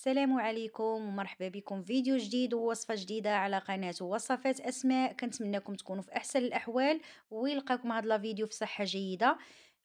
السلام عليكم ومرحبا بكم فيديو جديد ووصفة جديدة على قناة وصفات أسماء كنتمنىكم تكونوا في أحسن الأحوال ويلقاكم هذا الفيديو في صحة جيدة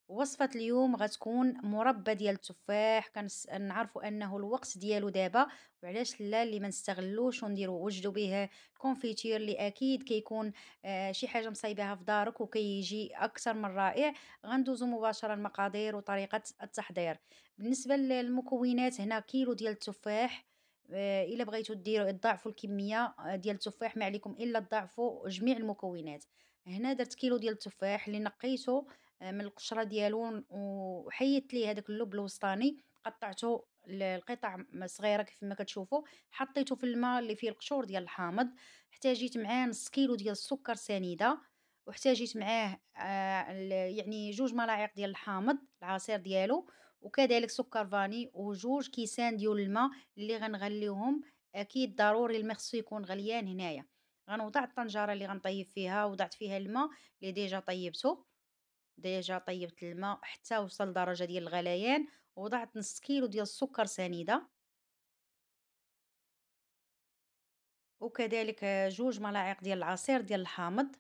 وصفة اليوم غتكون مربى ديال التفاح كنعرفوا انه الوقت ديالو دابا وعلاش لا اللي ما نستغلوش ونديروا وجدوا به كونفيتير اللي اكيد كيكون آه شي حاجه مصايباها في دارك وكيجي اكثر من رائع غندوزو مباشره المقادير وطريقه التحضير بالنسبه للمكونات هنا كيلو ديال التفاح آه، الا بغيتو ديروا تضاعفوا الكميه آه، ديال التفاح ما عليكم الا تضاعفوا جميع المكونات هنا درت كيلو ديال التفاح اللي نقيته آه آه، من القشره ديالو وحيدت ليه هذاك اللوب الوسطاني قطعته القطع صغيره كيف ما كتشوفوا حطيته في الماء اللي فيه القشور ديال الحامض احتاجيت معاه نص كيلو ديال السكر سنيده واحتاجيت معاه آه، يعني جوج ملاعق ديال الحامض العصير ديالو وكذلك سكر فاني وجوج كيسان ديال الماء اللي غنغليوهم اكيد ضروري الماء خصو يكون غليان هنايا غنوضع الطنجره اللي غنطيب فيها وضعت فيها الماء اللي ديجا طيبته ديجا طيبت الماء حتى وصل درجه ديال الغليان وضعت نص كيلو ديال السكر سنيده وكذلك جوج ملاعق ديال العصير ديال الحامض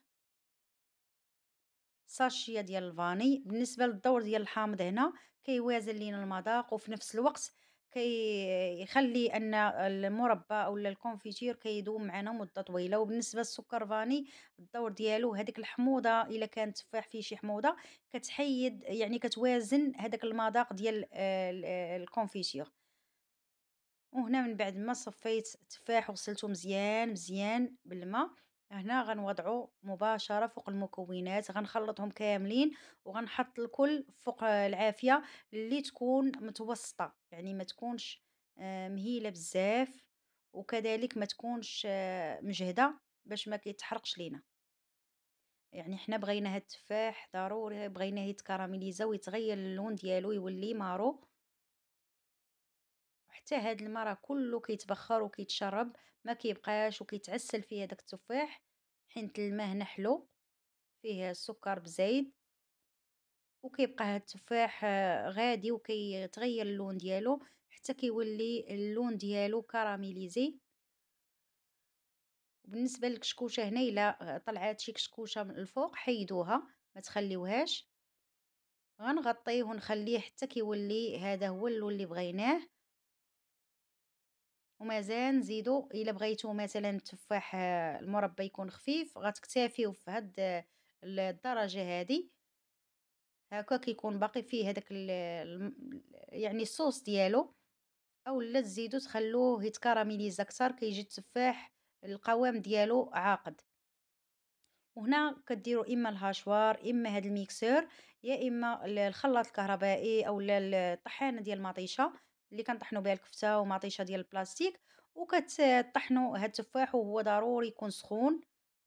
ساشيه ديال الفاني بالنسبه للدور ديال الحامض هنا كيوازن لينا المذاق وفي نفس الوقت كي يخلي ان المربى او الكونفيتير كيدوم معنا مده طويله وبالنسبه للسكر فاني الدور ديالو هذيك الحموضه الا كان تفاح فيه شي حموضه كتحيد يعني كتوازن هذاك المذاق ديال الكونفيتير وهنا من بعد ما صفيت التفاح وغسلته مزيان مزيان بالماء هنا غنوضعو مباشره فوق المكونات غنخلطهم كاملين وغنحط الكل فوق العافيه اللي تكون متوسطه يعني ما تكونش آه، مهيله بزاف وكذلك ما تكونش آه، مجهده باش ما كيتحرقش لينا يعني حنا بغينا هاد التفاح ضروري بغيناه يتكراميليزا ويتغير اللون ديالو يولي مارو حتى هاد الما راه كله كيتبخر وكيتشرب ما كيبقاش وكيتعسل فيه داك التفاح حيت الماء هنا حلو فيه السكر بزايد وكيبقى هاد التفاح آه، غادي وكيتغير اللون ديالو حتى كيولي اللون ديالو كراميليزي بالنسبه للكشكوشه هنا الا طلعات شي كشكوشه من الفوق حيدوها ما تخليوهاش غنغطيه ونخليه حتى كيولي هذا هو اللون اللي بغيناه ومازال نزيدو الا بغيتو مثلا التفاح آه، المربى يكون خفيف غتكتافيو في هاد آه، الدرجه هادي هكا كيكون باقي فيه هذاك يعني الصوص ديالو اولا تزيدو تخلوه يتكراميليز اكثر كيجي التفاح القوام ديالو عاقد وهنا كديروا اما الهاشوار اما هاد الميكسور يا اما الخلاط الكهربائي اولا الطحانه ديال المطيشه اللي كنطحنوا بها الكفته ومطيشه ديال البلاستيك وكتطحنوا هاد التفاح وهو ضروري يكون سخون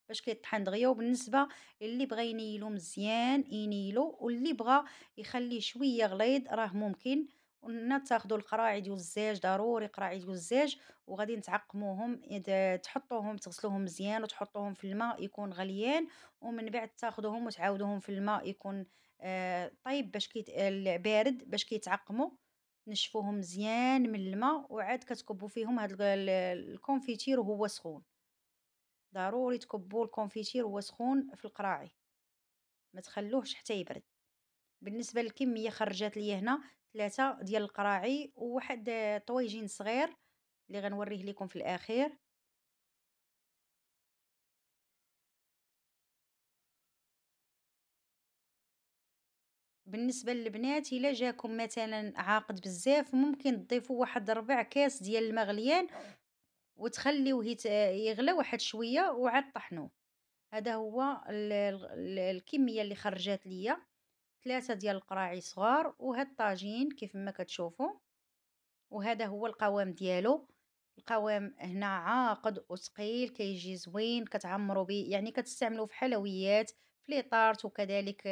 باش كيطحن دغيا وبالنسبه اللي بغى ينيلو مزيان ينيلو واللي بغى يخليه شويه غليظ راه ممكن ونا تاخذوا القراعي ديال الزاج ضروري قراعي ديال الزاج وغادي نتعقموهم تحطوهم تغسلوهم مزيان وتحطوهم في الماء يكون غليان ومن بعد تاخذوهم وتعاودوهم في الماء يكون آه، طيب باش كيت بارد باش كيتعقموا تنشفوهم مزيان من الماء وعاد كتكبوا فيهم هاد الكونفيتير وهو سخون ضروري تكبوا الكونفيتير وهو سخون في القراعي ما تخلوهش حتى يبرد بالنسبه للكميه خرجات لي هنا ثلاثه ديال القراعي وواحد طويجين صغير اللي غنوريه لكم في الاخير بالنسبه للبنات الا جاكم مثلا عاقد بزاف ممكن تضيفوا واحد ربع كاس ديال الماء غليان وتخليوه يغلى واحد شويه وعاد طحنوه هذا هو الكميه اللي خرجات ليا ثلاثه ديال القراعي صغار وهاد الطاجين كيف ما كتشوفوا وهذا هو القوام ديالو القوام هنا عاقد وثقيل كيجي زوين كتعمروا به يعني كتستعملوه في حلويات في لي طارت وكذلك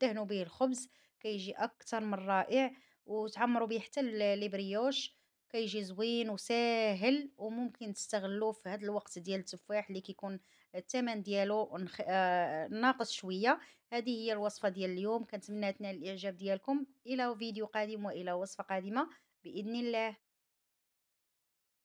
دهنوا به الخبز كيجي اكثر من رائع وتعمروا به حتى لي بريوش كيجي زوين وساهل وممكن تستغلوه في هذا الوقت ديال التفاح اللي كيكون الثمن ديالو آه، ناقص شويه هذه هي الوصفه ديال اليوم كنتمنى تنال الاعجاب ديالكم الى فيديو قادم والى وصفه قادمه باذن الله